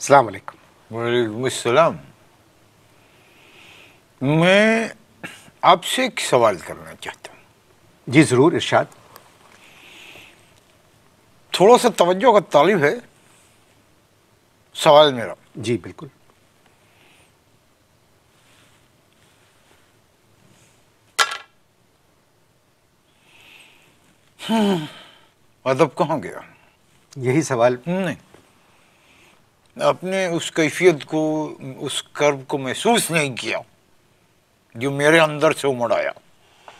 अस्सलाम वालेकुम वालेकुम मैं आपसे एक सवाल करना चाहता हूँ जी ज़रूर इरशाद थोड़ा सा तवज्जो का तालिब है सवाल मेरा जी बिल्कुल हम्म, अदब कहाँ गया यही सवाल नहीं अपने उस कैफियत को उस कर्व को महसूस नहीं किया जो मेरे अंदर से उमड़ आया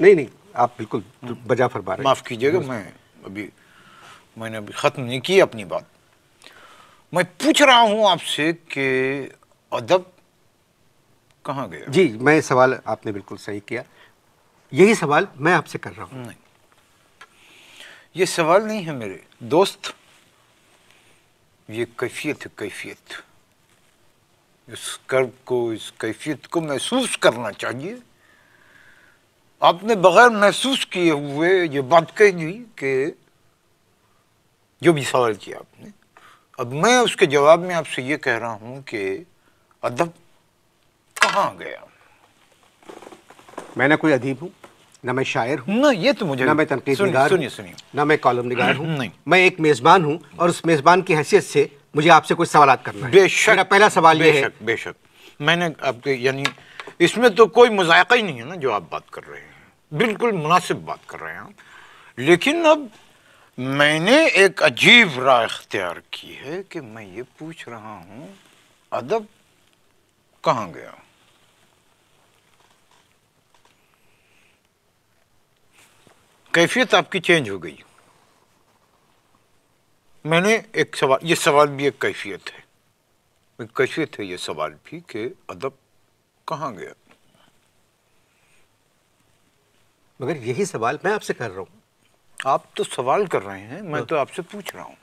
नहीं नहीं आप बिल्कुल बजा फरमा रहे माफ़ कीजिएगा मैं अभी मैंने अभी ख़त्म नहीं की अपनी बात मैं पूछ रहा हूँ आपसे कि अदब कहाँ गया जी मैं सवाल आपने बिल्कुल सही किया यही सवाल मैं आपसे कर रहा हूँ नहीं ये सवाल नहीं है मेरे दोस्त ये कैफियत है कैफियत इस कर्व को इस कैफियत को महसूस करना चाहिए आपने बगैर महसूस किए हुए ये बात कह दी कि जो भी सवाल किया आपने अब मैं उसके जवाब में आपसे ये कह रहा हूं कि अदब कहाँ गया मैं ना कोई अदीब हूं ना मैं शायर हूँ ना ये तो मुझे ना मैं तनकीद निगार सुनिए सुनिए ना मैं कॉलम निगार हूँ मैं एक मेज़बान हूँ और उस मेज़बान की हैसियत से मुझे आपसे कुछ सवाल करना है बेशक मेरा पहला सवाल ये है बेशक मैंने आपके तो यानी इसमें तो कोई मजाक ही नहीं है ना जो आप बात कर रहे हैं बिल्कुल मुनासिब बात कर रहे हैं लेकिन अब मैंने एक अजीब राय अख्तियार की है कि मैं ये पूछ रहा हूँ अदब कहाँ गया कैफियत आपकी चेंज हो गई मैंने एक सवाल ये सवाल भी एक कैफियत है एक कैफियत है ये सवाल भी कि अदब कहाँ गया मगर यही सवाल मैं आपसे कर रहा हूँ आप तो सवाल कर रहे हैं मैं हाँ। तो आपसे पूछ रहा हूँ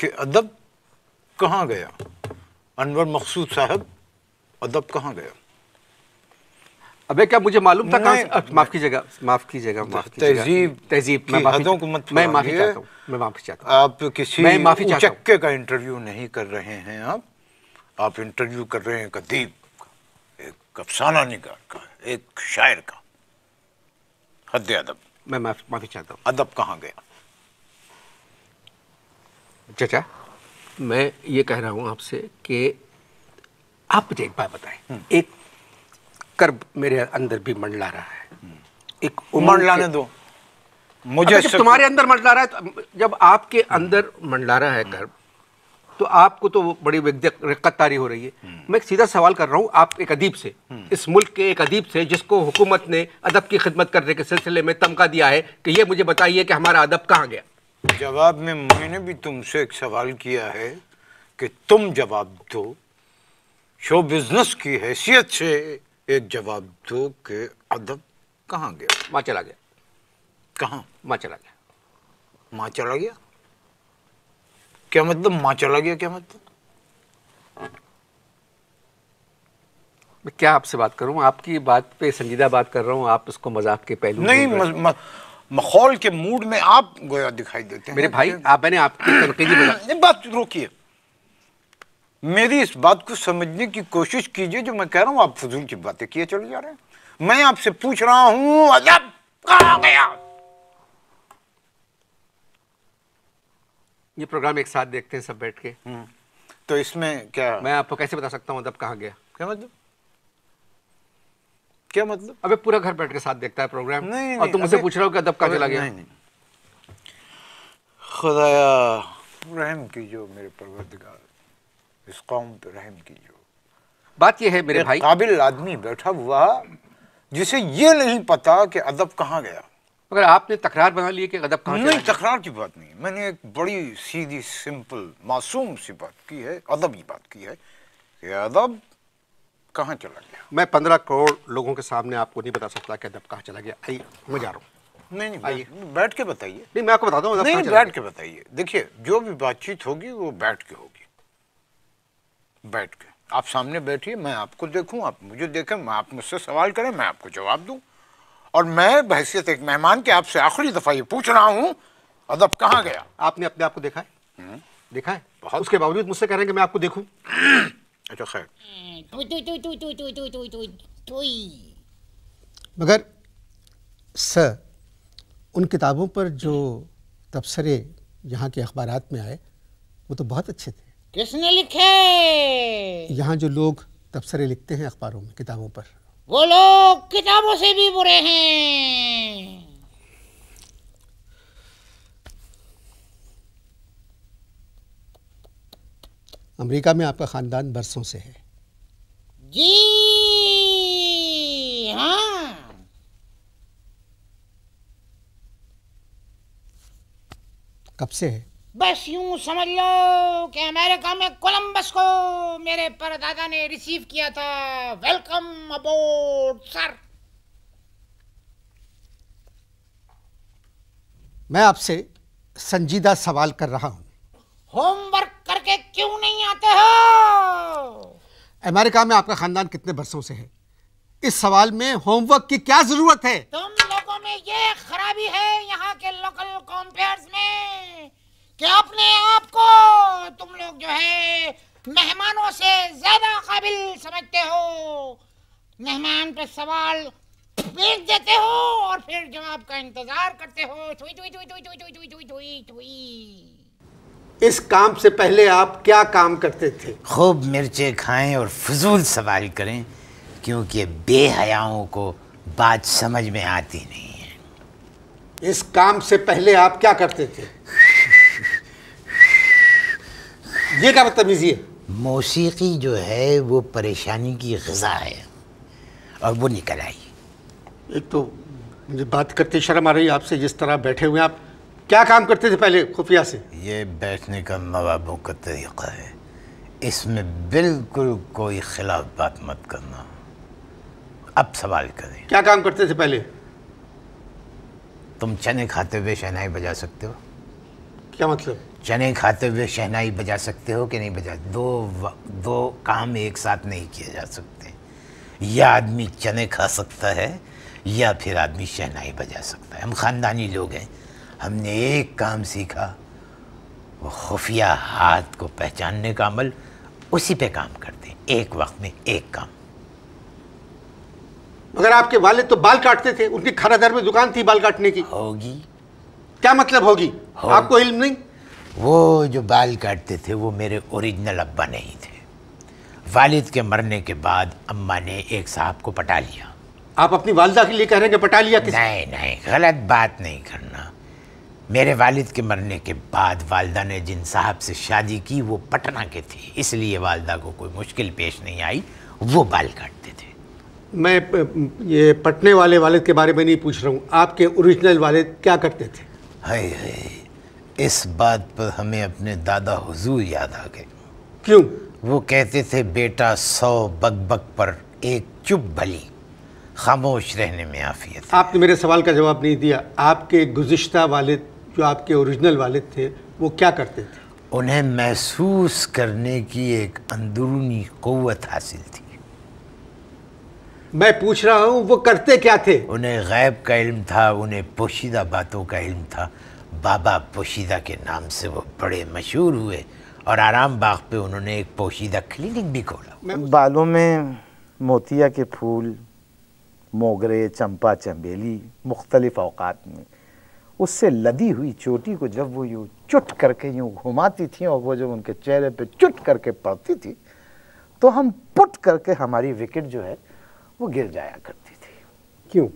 कि अदब कहाँ गया अनवर मकसूद साहब अदब कहाँ गया अबे क्या मुझे मालूम था कहाँ माफ कीजिएगा माफ कीजिएगा तहजीब तहजीब मैं माफी चाहता हूँ मैं माफी चाहता हूँ आप किसी मैं माफी चक्के का इंटरव्यू नहीं कर रहे हैं आप आप इंटरव्यू कर रहे हैं कदीब एक अफसाना निगार का एक शायर का हद अदब मैं माफी चाहता हूँ अदब कहाँ गया चाचा मैं ये कह रहा हूँ आपसे कि आप मुझे एक बात बताएं हम्म। एक कर्ब मेरे अंदर भी मंडला रहा है हम्म। एक उमड़ लाने दो मुझे जब तुम्हारे अंदर मंडला रहा है तो जब आपके हम्म। अंदर मंडला रहा है गर्भ हम्म। तो आपको तो बड़ी रक्कतारी हो रही है मैं एक सीधा सवाल कर रहा हूँ आप एक अदीब से इस मुल्क के एक अदीब से जिसको हुकूमत ने अदब की खिदमत करने के सिलसिले में तमका दिया है कि ये मुझे बताइए कि हमारा अदब कहाँ गया जवाब में मैंने भी तुमसे एक सवाल किया है कि तुम जवाब दो शो बिजनेस की हैसियत से एक जवाब दो के अदब कहाँ गया माँ चला गया कहाँ माँ चला गया माँ चला गया क्या मतलब माँ चला गया क्या मतलब मैं क्या आपसे बात करूं आपकी बात पे संजीदा बात कर रहा हूं आप उसको मजाक के पहलू नहीं माहौल के मूड में आप गोया दिखाई देते हैं मेरे भाई आप मैंने आपकी तनकीदी बात रोकिए मेरी इस बात को समझने की कोशिश कीजिए जो मैं कह रहा हूँ आप फजूल की बातें किए चले जा रहे हैं मैं आपसे पूछ रहा हूं अजब कहा गया ये प्रोग्राम एक साथ देखते हैं सब बैठ के हम्म। तो इसमें क्या मैं आपको कैसे बता सकता हूं अदब कहा गया क्या मतलब क्या मतलब अबे पूरा घर बैठ के साथ देखता है प्रोग्राम नहीं, नहीं और तुम मुझसे पूछ रहे हो कि अदब कहाँ चला गया नहीं, नहीं। खुदाया रहम कीजो मेरे परवरदिगार इस कौम पर रहम कीजिए बात यह है मेरे भाई काबिल आदमी बैठा हुआ जिसे ये नहीं पता कि अदब कहाँ गया मगर आपने तकरार बना ली कि अदब कहाँ नहीं तकरार की बात नहीं मैंने एक बड़ी सीधी सिंपल मासूम सी बात की है अदब की बात की है कि अदब कहाँ चला गया मैं पंद्रह करोड़ लोगों के सामने आपको नहीं बता सकता कि अदब कहाँ चला गया आइए मैं जा रहा हूँ नहीं नहीं आइए बैठ के बताइए नहीं मैं आपको बताता हूँ नहीं बैठ के बताइए देखिए जो भी बातचीत होगी वो बैठ के होगी बैठ के आप सामने बैठिए मैं आपको देखूं आप मुझे देखें मैं आप मुझसे सवाल करें मैं आपको जवाब दूं और मैं बहसियत एक मेहमान के आपसे आखिरी दफ़ा ये पूछ रहा हूं अदब कहाँ गया आपने अपने आप को देखा है हम्म। देखा है बहुत उसके बावजूद मुझसे कह रहे हैं कि मैं आपको देखूं अच्छा खैर मगर सर उन किताबों पर जो तबसरे यहाँ के अखबार में आए वो तो बहुत अच्छे थे किसने लिखे यहाँ जो लोग तबसरे लिखते हैं अखबारों में किताबों पर वो लोग किताबों से भी बुरे हैं अमेरिका में आपका खानदान बरसों से है जी हाँ कब से है बस यूं समझ लो कि अमेरिका में कोलंबस को मेरे परदादा ने रिसीव किया था वेलकम अबोर्ड सर मैं आपसे संजीदा सवाल कर रहा हूं होमवर्क करके क्यों नहीं आते हो अमेरिका में आपका खानदान कितने बरसों से है इस सवाल में होमवर्क की क्या जरूरत है तुम लोगों में ये खराबी है यहाँ के लोकल कॉम्पेयर में कि अपने आप को तुम लोग जो है मेहमानों से ज्यादा काबिल समझते हो मेहमान पे सवाल फेंक देते हो और फिर जवाब का इंतजार करते हो इस काम से पहले आप क्या काम करते थे खूब मिर्चे खाएं और फजूल सवाल करें क्योंकि बेहयाओं को बात समझ में आती नहीं है इस काम से पहले आप क्या करते थे ये क्या बदतमीजी मतलब है मौसीकी जो है वो परेशानी की गजा है और वो निकल आई एक तो मुझे बात करते शर्म आ रही आपसे जिस तरह बैठे हुए आप क्या काम करते थे पहले खुफिया से ये बैठने का मवाबों का तरीक़ा है इसमें बिल्कुल कोई खिलाफ बात मत करना अब सवाल करें क्या काम करते थे पहले तुम चने खाते हुए शहनाई बजा सकते हो क्या मतलब चने खाते हुए शहनाई बजा सकते हो कि नहीं बजा दो दो काम एक साथ नहीं किए जा सकते या आदमी चने खा सकता है या फिर आदमी शहनाई बजा सकता है हम ख़ानदानी लोग हैं हमने एक काम सीखा वो खुफिया हाथ को पहचानने का अमल उसी पे काम करते हैं एक वक्त में एक काम मगर आपके वाले तो बाल काटते थे उनकी खरादर में दुकान थी बाल काटने की होगी क्या मतलब होगी हो... आपको इल्म नहीं वो जो बाल काटते थे वो मेरे ओरिजिनल अब्बा नहीं थे वालिद के मरने के बाद अम्मा ने एक साहब को पटा लिया आप अपनी वालदा के लिए कह रहे हैं पटा लिया किस... नहीं नहीं गलत बात नहीं करना मेरे वालिद के मरने के बाद वालदा ने जिन साहब से शादी की वो पटना के थे इसलिए वालदा को कोई मुश्किल पेश नहीं आई वो बाल काटते थे मैं ये पटने वाले वालिद के बारे में नहीं पूछ रहा हूँ आपके ओरिजिनल वालिद क्या करते थे हाय हाय इस बात पर हमें अपने दादा हुजूर याद आ गए क्यों वो कहते थे बेटा सौ बग बग पर एक चुप भली खामोश रहने में आफियत आपने मेरे सवाल का जवाब नहीं दिया आपके गुज्त वालिद जो आपके ओरिजिनल वालिद थे वो क्या करते थे उन्हें महसूस करने की एक अंदरूनी क़वत हासिल थी मैं पूछ रहा हूँ वो करते क्या थे उन्हें गैब का इल्म था उन्हें पोशीदा बातों का इल्म था बाबा पोशीदा के नाम से वो बड़े मशहूर हुए और आराम बाग पे उन्होंने एक पोशीदा क्लिनिक भी खोला बालों में मोतिया के फूल मोगरे चंपा चंबेली मुख्तलिफ अवकात में उससे लदी हुई चोटी को जब वो यूँ चुट करके यूँ घुमाती थी और वो जब उनके चेहरे पे चुट करके पड़ती थी तो हम पुट करके हमारी विकेट जो है वो गिर जाया करती थी क्यों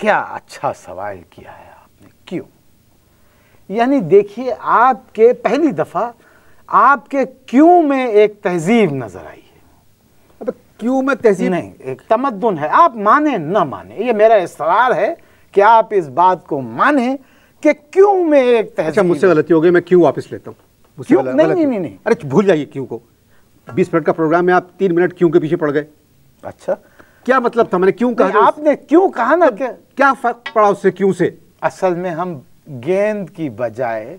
क्या अच्छा सवाल किया है आपने क्यों यानी देखिए आपके पहली दफ़ा आपके क्यों में एक तहजीब नज़र आई है अब क्यों में तहजीब नहीं एक तमद्दन है आप माने ना माने ये मेरा इसरार है कि आप इस बात को माने कि क्यों में एक अच्छा, तहजीब अच्छा मुझसे गलती हो गई मैं क्यों वापस लेता हूँ क्यों नहीं नहीं नहीं नहीं अरे भूल जाइए क्यों को बीस मिनट का प्रोग्राम है आप तीन मिनट क्यों के पीछे पड़ गए अच्छा क्या मतलब था मैंने क्यों कहा आपने क्यों कहा ना तो क्या फर्क पड़ा उससे क्यों से असल में हम गेंद की बजाय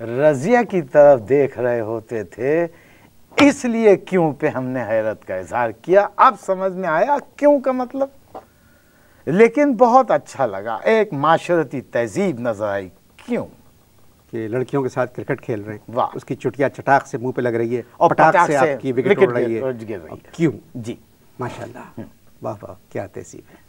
रजिया की तरफ देख रहे होते थे इसलिए क्यों पे हमने हैरत का इजहार किया अब समझ में आया क्यों का मतलब लेकिन बहुत अच्छा लगा एक माशरती तहजीब नजर आई क्यों कि लड़कियों के साथ क्रिकेट खेल रहे हैं वाह उसकी चुटिया चटाक से मुंह पे लग रही है और पटाक, से, आपकी विकेट, उड़ रही है क्यों जी माशाल्लाह हम्म। वाह वाह क्या तहसीब है